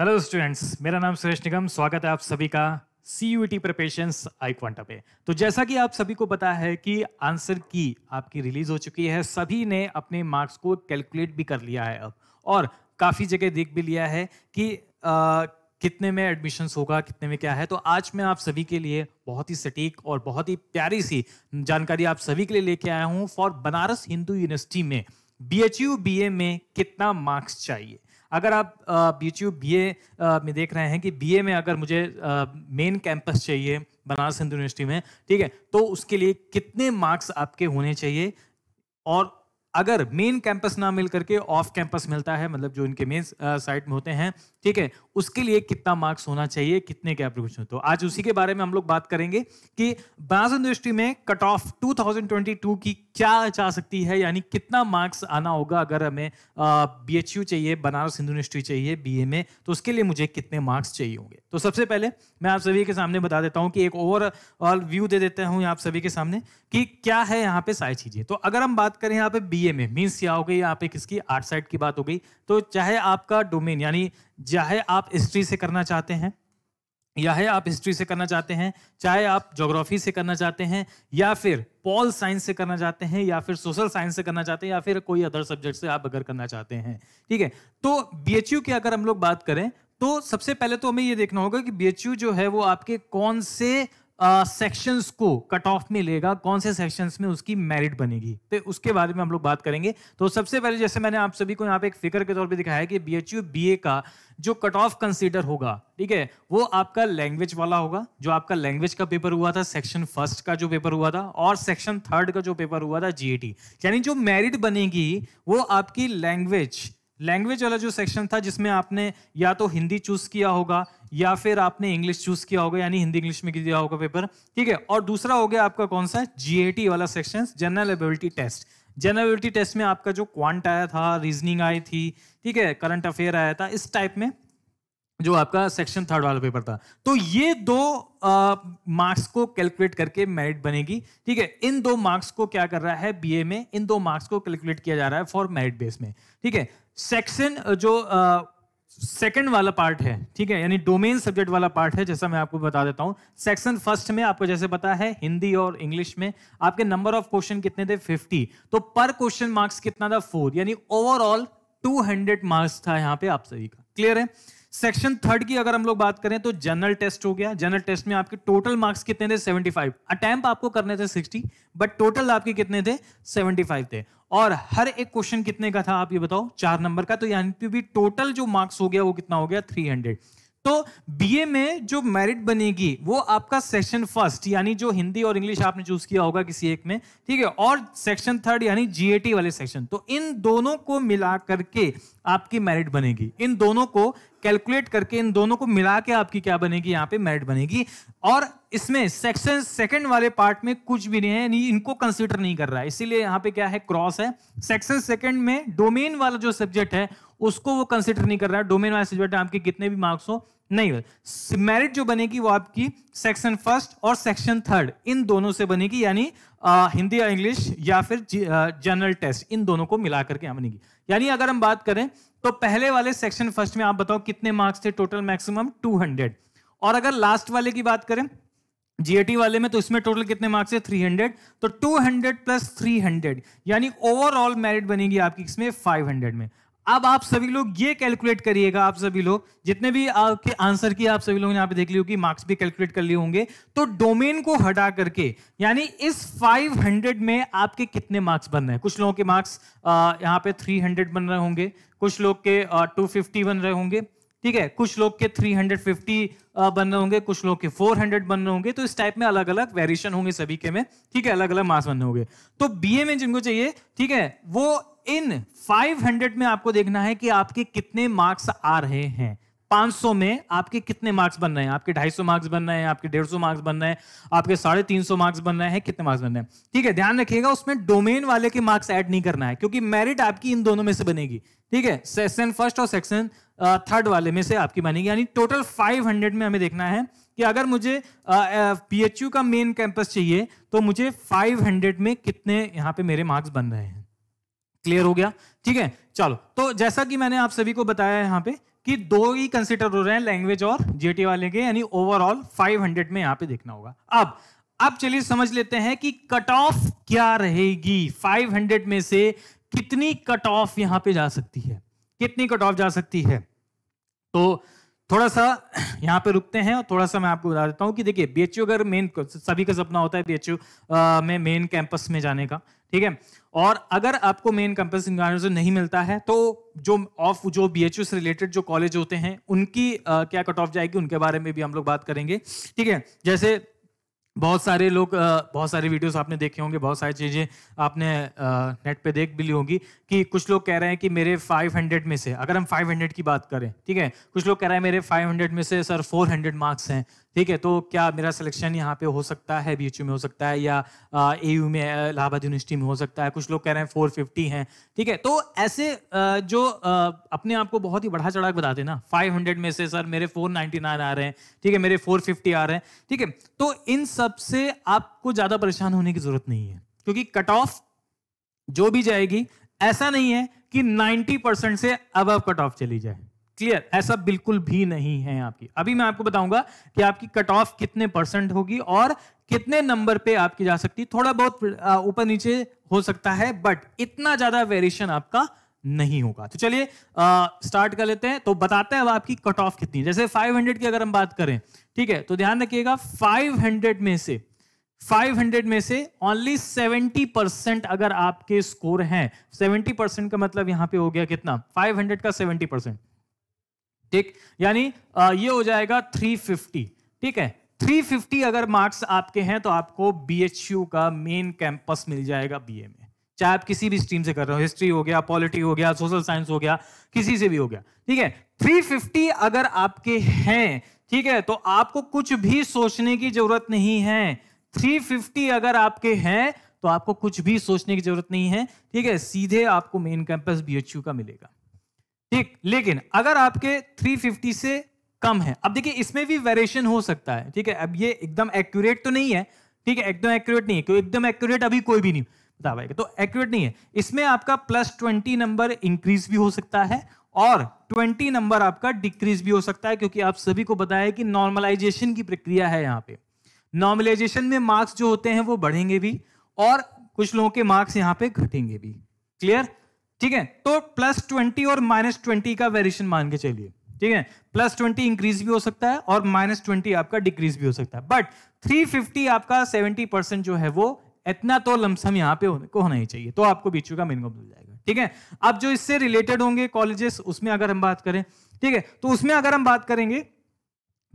hello students मेरा नाम सुरेश निगम स्वागत है आप सभी का सी यू टी प्रिपेशंस आई क्वांटा पे तो जैसा कि आप सभी को पता है कि आंसर की आपकी रिलीज हो चुकी है सभी ने अपने मार्क्स को कैलकुलेट भी कर लिया है अब और काफ़ी जगह देख भी लिया है कि आ, कितने में एडमिशन्स होगा कितने में क्या है तो आज मैं आप सभी के लिए बहुत ही सटीक और बहुत ही प्यारी सी जानकारी आप सभी के लिए लेके आया हूँ फॉर बनारस हिंदू यूनिवर्सिटी में B H U B A में कितना मार्क्स चाहिए अगर आप यू बी ए में देख रहे हैं कि बी ए में अगर मुझे मेन कैंपस चाहिए बनारस हिंदू यूनिवर्सिटी में ठीक है तो उसके लिए कितने मार्क्स आपके होने चाहिए और अगर मेन कैंपस ना मिल करके ऑफ कैंपस मिलता है मतलब जो इनके मेन साइट में होते हैं ठीक है उसके लिए कितना मार्क्स होना चाहिए कितने के एप्लीकेशन तो आज उसी के बारे में हम लोग बात करेंगे कि बांस इंडस्ट्री में कट ऑफ 2022 की क्या जा सकती है यानी कितना मार्क्स आना होगा अगर हमें बी एच यू चाहिए बनारस हिंदू यूनिवर्सिटी चाहिए बी ए में तो उसके लिए मुझे कितने मार्क्स चाहिए होंगे तो सबसे पहले मैं आप सभी के सामने बता देता हूँ कि एक ओवरऑल व्यू दे देता हूँ आप सभी के सामने कि क्या है यहाँ पे सारी चीज़ें तो अगर हम बात करें यहाँ पे बी ए में मीन्स क्या हो गई यहाँ पे किसकी आर्ट साइड की बात हो गई तो चाहे आपका डोमेन यानी चाहे आप हिस्ट्री से करना चाहते हैं या है आप हिस्ट्री से करना चाहते हैं चाहे आप जोग्राफी से करना चाहते हैं या फिर पॉल साइंस से करना चाहते हैं या फिर सोशल साइंस से करना चाहते हैं या फिर कोई अदर सब्जेक्ट से आप अगर करना चाहते हैं ठीक है तो बी की अगर हम लोग बात करें तो सबसे पहले तो हमें ये देखना होगा कि बीएचयू जो है वो आपके कौन से सेक्शंस uh, को कट ऑफ में लेगा कौन से सेक्शंस में उसकी मेरिट बनेगी तो उसके बारे में हम लोग बात करेंगे तो सबसे पहले जैसे मैंने आप सभी को यहाँ पे एक फिगर के तौर पे दिखाया है कि B H U B A का जो कट ऑफ कंसीडर होगा ठीक है वो आपका लैंग्वेज वाला होगा जो आपका लैंग्वेज का पेपर हुआ था सेक्शन फर्स्ट का जो पेपर हुआ था और सेक्शन थर्ड का जो पेपर हुआ था जी यानी जो मेरिट बनेगी वो आपकी लैंग्वेज लैंग्वेज वाला जो सेक्शन था जिसमें आपने या तो हिंदी चूज किया होगा या फिर आपने इंग्लिश चूज किया होगा यानी हिंदी इंग्लिश में दिया होगा पेपर ठीक है और दूसरा हो गया आपका कौन सा जीएटी वाला section general ability test general test में आपका जो क्वांट आया था रीजनिंग आई थी ठीक है करंट अफेयर आया था इस टाइप में जो आपका सेक्शन थर्ड वाला पेपर था तो ये दो मार्क्स को कैलकुलेट करके मेरिट बनेगी ठीक है इन दो मार्क्स को क्या कर रहा है बीए में इन दो मार्क्स को कैलकुलेट किया जा रहा है फॉर मेरिट बेस में ठीक है सेक्शन जो आ, सेकंड वाला पार्ट है ठीक है यानी डोमेन सब्जेक्ट वाला पार्ट है जैसा मैं आपको बता देता हूं सेक्शन फर्स्ट में आपको जैसे पता है हिंदी और इंग्लिश में आपके नंबर ऑफ क्वेश्चन कितने थे फिफ्टी तो पर क्वेश्चन मार्क्स कितना था फोर यानी ओवरऑल टू मार्क्स था यहाँ पे आप सभी का क्लियर है सेक्शन थर्ड की अगर हम लोग बात करें तो जनरल टेस्ट हो गया जनरल टेस्ट में आपके टोटल मार्क्स कितने थे 75 अटैम्प आपको करने थे 60 बट टोटल आपके कितने थे 75 थे और हर एक क्वेश्चन कितने का था आप ये बताओ चार नंबर का तो यानी भी टोटल जो मार्क्स हो गया वो कितना हो गया 300 तो बीए में जो मेरिट बनेगी वो आपका सेक्शन फर्स्ट यानी जो हिंदी और इंग्लिश आपने चूज किया होगा किसी एक में ठीक है और सेक्शन थर्ड यानी जीएटी वाले सेक्शन तो इन दोनों को मिला करके आपकी मेरिट बनेगी इन दोनों को कैलकुलेट करके इन दोनों को मिला के आपकी क्या बनेगी यहाँ पे मेरिट बनेगी और इसमें सेक्शन सेकंड वाले पार्ट में कुछ भी नहीं है इनको कंसिडर नहीं कर रहा है इसीलिए यहाँ पे क्या है क्रॉस है सेक्शन सेकंड में डोमेन वाला जो सब्जेक्ट है उसको वो कंसिडर नहीं कर रहा है डोमेन वाला सब्जेक्ट आपके कितने भी मार्क्स हो नहीं होती मेरिट जो बनेगी वो आपकी सेक्शन फर्स्ट और सेक्शन थर्ड इन दोनों से बनेगी यानी हिंदी या इंग्लिश या फिर जनरल टेस्ट इन दोनों को मिला करके यहाँ बनेगी यानी अगर हम बात करें तो पहले वाले सेक्शन फर्स्ट में आप बताओ कितने मार्क्स थे टोटल मैक्सिमम 200 और अगर लास्ट वाले की बात करें जीएटी वाले में तो इसमें टोटल कितने मार्क्स है हंड्रेड तो हंड्रेड प्लस हंड्रेड यानी ओवरऑल मेरिट बनेगी आपकी इसमें हंड्रेड में अब आप सभी लोग ये कैलकुलेट करिएगा आप सभी लोग जितने भी आपके आंसर की आप सभी लोगों ने यहाँ पे देख ली होगी मार्क्स भी कैलकुलेट कर लिए होंगे तो डोमेन को हटा करके यानी इस 500 में आपके कितने मार्क्स बन रहे हैं कुछ लोगों के मार्क्स यहाँ पे 300 बन रहे होंगे कुछ लोग के टू बन रहे होंगे ठीक है कुछ लोग के 350 बन रहे होंगे कुछ लोग के 400 बन रहे होंगे तो इस टाइप में अलग अलग वेरिएशन होंगे सभी के में ठीक है अलग अलग मार्क्स बन रहे होंगे तो बीए में जिनको चाहिए ठीक है वो इन 500 में आपको देखना है कि आपके कितने मार्क्स आ रहे हैं 500 में आपके कितने मार्क्स बन रहे हैं आपके 250 मार्क्स बन रहे हैं आपके 150 मार्क्स बन रहे हैं आपके साढ़े तीन सौ मार्क्स बन रहे हैं कितने मार्क्स बन रहे हैं ठीक है ध्यान रखिएगा उसमें डोमेन वाले के मार्क्स ऐड नहीं करना है क्योंकि मेरिट आपकी इन दोनों में से बनेगी ठीक है सेक्शन फर्स्ट और सेक्शन थर्ड वाले में से आपकी बनेगी यानी टोटल फाइव में हमें देखना है कि अगर मुझे पी का मेन कैंपस चाहिए तो मुझे फाइव में कितने यहाँ पे मेरे मार्क्स बन रहे हैं क्लियर हो गया ठीक है चलो तो जैसा कि मैंने आप सभी को बताया यहाँ पे कि दो ही कंसिडर हो रहे हैं लैंग्वेज और जेटी वाले के यानी ओवरऑल 500 में यहाँ पे देखना होगा अब अब चलिए समझ लेते हैं कि कट ऑफ क्या रहेगी 500 में से कितनी कट ऑफ यहाँ पे जा सकती है कितनी कट ऑफ जा सकती है तो थोड़ा सा यहाँ पे रुकते हैं और थोड़ा सा मैं आपको बता देता हूँ कि देखिए बीएचयू अगर मेन सभी का सपना होता है बीएचयू में मेन कैंपस में जाने का ठीक है और अगर आपको मेन कैंपस एनवायरमेंट नहीं मिलता है तो जो ऑफ जो बी एच यू से रिलेटेड जो कॉलेज होते हैं उनकी आ, क्या कट ऑफ जाएगी उनके बारे में भी हम लोग बात करेंगे ठीक है जैसे बहुत सारे लोग बहुत सारे वीडियोस आपने देखे होंगे बहुत सारी चीज़ें आपने नेट पे देख भी ली होंगी कि कुछ लोग कह रहे हैं कि मेरे 500 में से अगर हम 500 की बात करें ठीक है कुछ लोग कह रहे हैं मेरे 500 में से सर 400 मार्क्स हैं ठीक है तो क्या मेरा सिलेक्शन यहाँ पे हो सकता है बी में हो सकता है या ए यू में इलाहाबाद यूनिवर्सिटी में हो सकता है कुछ लोग कह रहे हैं फोर फिफ्टी है ठीक है तो ऐसे जो अपने आप को बहुत ही बढ़ा चढ़ा के बताते ना फाइव हंड्रेड में से सर मेरे फोर नाइनटी नाइन आ रहे हैं ठीक है मेरे फोर फिफ्टी आ रहे हैं ठीक है तो इन सबसे आपको ज़्यादा परेशान होने की ज़रूरत नहीं है क्योंकि कट ऑफ जो भी जाएगी ऐसा नहीं है कि 90 परसेंट से अब कट ऑफ चली जाए क्लियर ऐसा बिल्कुल भी नहीं है आपकी अभी मैं आपको बताऊंगा कि आपकी कट ऑफ कितने परसेंट होगी और कितने नंबर पे आपकी जा सकती थोड़ा बहुत ऊपर नीचे हो सकता है बट इतना ज्यादा वेरिएशन आपका नहीं होगा तो चलिए स्टार्ट कर लेते हैं तो बताते हैं अब आपकी कट ऑफ कितनी जैसे 500 की अगर हम बात करें ठीक है तो ध्यान रखिएगा 500 में से 500 में से ओनली 70 परसेंट अगर आपके स्कोर हैं 70 परसेंट का मतलब यहां पे हो गया कितना 500 का 70 परसेंट ठीक यानी ये हो जाएगा 350 ठीक है 350 अगर मार्क्स आपके हैं तो आपको बीएचयू का मेन कैंपस मिल जाएगा बीए में चाहे आप किसी भी स्ट्रीम से कर रहे हो हिस्ट्री हो गया पॉलिटी हो गया सोशल साइंस हो गया किसी से भी हो गया ठीक है 350 अगर आपके हैं ठीक है तो आपको कुछ भी सोचने की जरूरत नहीं है 350 अगर आपके हैं तो आपको कुछ भी सोचने की जरूरत नहीं है ठीक है सीधे आपको मेन कैंपस बीएचयू का मिलेगा ठीक लेकिन अगर आपके 350 से कम है अब देखिए इसमें भी वेरिएशन हो सकता है ठीक है अब ये एकदम एक्यूरेट तो नहीं है ठीक है एकदम एक्यूरेट नहीं है क्योंकि एकदम एक्यूरेट अभी कोई भी नहीं बता पाएगा तो एक्यूरेट नहीं है इसमें आपका प्लस ट्वेंटी नंबर इंक्रीज भी हो सकता है और 20 नंबर आपका डिक्रीज भी हो सकता है क्योंकि आप सभी को बताया कि नॉर्मलाइजेशन की प्रक्रिया है यहाँ पे नॉर्मलाइजेशन में मार्क्स जो होते हैं वो बढ़ेंगे भी और कुछ लोगों के मार्क्स यहाँ पे घटेंगे भी क्लियर ठीक है तो प्लस ट्वेंटी और माइनस ट्वेंटी का वेरिएशन मान के चलिए ठीक है प्लस ट्वेंटी इंक्रीज भी हो सकता है और माइनस ट्वेंटी आपका डिक्रीज भी हो सकता है बट थ्री फिफ्टी आपका सेवेंटी परसेंट जो है वो इतना तो लमसम यहाँ पे को होना ही चाहिए तो आपको बीचू का मिनिमम मिल जाएगा ठीक है अब जो इससे रिलेटेड होंगे कॉलेजेस उसमें अगर हम बात करें ठीक है तो उसमें अगर हम बात करेंगे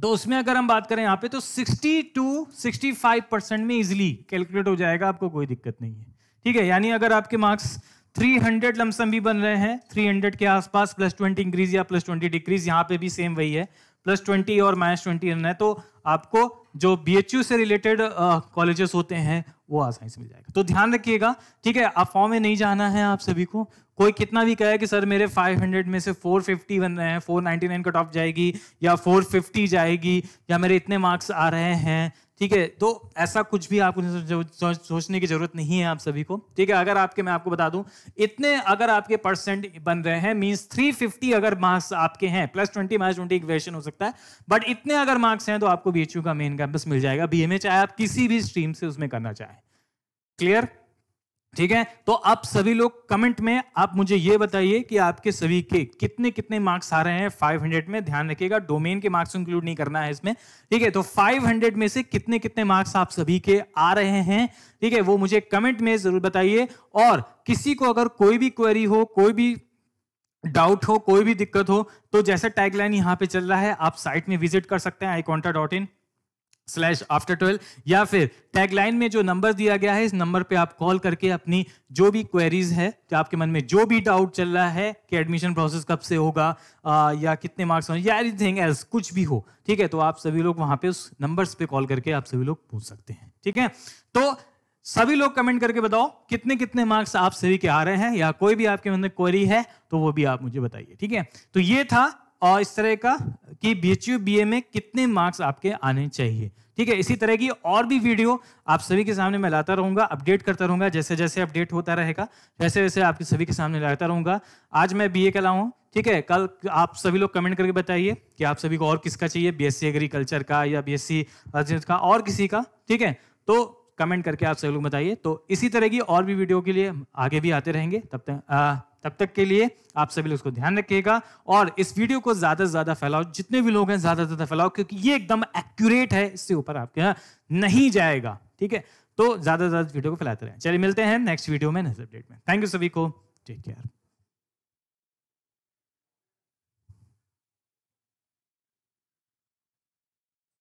तो उसमें अगर हम बात करें यहाँ पे तो 60 टू 65 परसेंट में इजिली कैलकुलेट हो जाएगा आपको कोई दिक्कत नहीं है ठीक है यानी अगर आपके मार्क्स 300 लमसम भी बन रहे हैं 300 के आसपास प्लस 20 इंक्रीज या प्लस 20 डिक्रीज यहाँ पे भी सेम वही है प्लस 20 और माइनस 20 रहना है तो आपको जो बी से रिलेटेड कॉलेजेस होते हैं वो आसानी से मिल जाएगा तो ध्यान रखिएगा ठीक है आप फॉर्म में नहीं जाना है आप सभी को कोई कितना भी कहे कि सर मेरे 500 में से 450 बन रहे हैं 499 कट ऑफ जाएगी या 450 जाएगी या मेरे इतने मार्क्स आ रहे हैं ठीक है तो ऐसा कुछ भी आपको सोचने की जरूरत नहीं है आप सभी को ठीक है अगर आपके मैं आपको बता दूं इतने अगर आपके परसेंट बन रहे हैं मींस 350 अगर मार्क्स आपके हैं प्लस 20 माइनस 20 क्वेश्चन हो सकता है बट इतने अगर मार्क्स हैं तो आपको बीएचयू का मेन कैंपस मिल जाएगा बीएमए चाहे आप किसी भी स्ट्रीम से उसमें करना चाहें क्लियर ठीक है तो आप सभी लोग कमेंट में आप मुझे ये बताइए कि आपके सभी के कितने कितने मार्क्स आ रहे हैं 500 में ध्यान रखिएगा डोमेन के मार्क्स इंक्लूड नहीं करना है इसमें ठीक है तो 500 में से कितने कितने मार्क्स आप सभी के आ रहे हैं ठीक है वो मुझे कमेंट में जरूर बताइए और किसी को अगर कोई भी क्वेरी हो कोई भी डाउट हो कोई भी दिक्कत हो तो जैसे टैगलाइन यहाँ पे चल रहा है आप साइट में विजिट कर सकते हैं आई स्लैश आफ्टर ट्वेल्व या फिर टैगलाइन में जो नंबर दिया गया है इस नंबर पे आप कॉल करके अपनी जो भी क्वेरीज है तो आपके मन में जो भी डाउट चल रहा है कि एडमिशन प्रोसेस कब से होगा आ, या कितने मार्क्स होंगे या एनीथिंग एल्स कुछ भी हो ठीक है तो आप सभी लोग वहां पे उस नंबर पे कॉल करके आप सभी लोग पूछ सकते हैं ठीक है तो सभी लोग कमेंट करके बताओ कितने कितने मार्क्स आप सभी के आ रहे हैं या कोई भी आपके मन में क्वेरी है तो वो भी आप मुझे बताइए ठीक है तो ये था और इस तरह का कि B H U B A में कितने मार्क्स आपके आने चाहिए ठीक है इसी तरह की और भी वीडियो आप सभी के सामने मैं लाता रहूंगा अपडेट करता रहूंगा जैसे जैसे अपडेट होता रहेगा वैसे वैसे आपके सभी के सामने लाता रहूंगा आज मैं बी ए का लाऊँ ठीक है कल आप सभी लोग कमेंट करके बताइए कि आप सभी को और किसका चाहिए सी एग्रीकल्चर का या बी एस का और किसी का ठीक है तो कमेंट करके आप सभी लोग बताइए तो इसी तरह की और भी वीडियो के लिए आगे भी आते रहेंगे तब तक तब तक के लिए आप सभी लोग उसको ध्यान रखिएगा और इस वीडियो को ज्यादा से ज्यादा फैलाओ जितने भी लोग हैं ज्यादा से ज्यादा फैलाओ क्योंकि ये एकदम एक्यूरेट है इससे ऊपर आपके यहाँ नहीं जाएगा ठीक है तो ज्यादा से ज्यादा वीडियो को फैलाते रहे चलिए मिलते हैं नेक्स्ट वीडियो में नेक्स्ट अपडेट में थैंक यू सभी को टेक केयर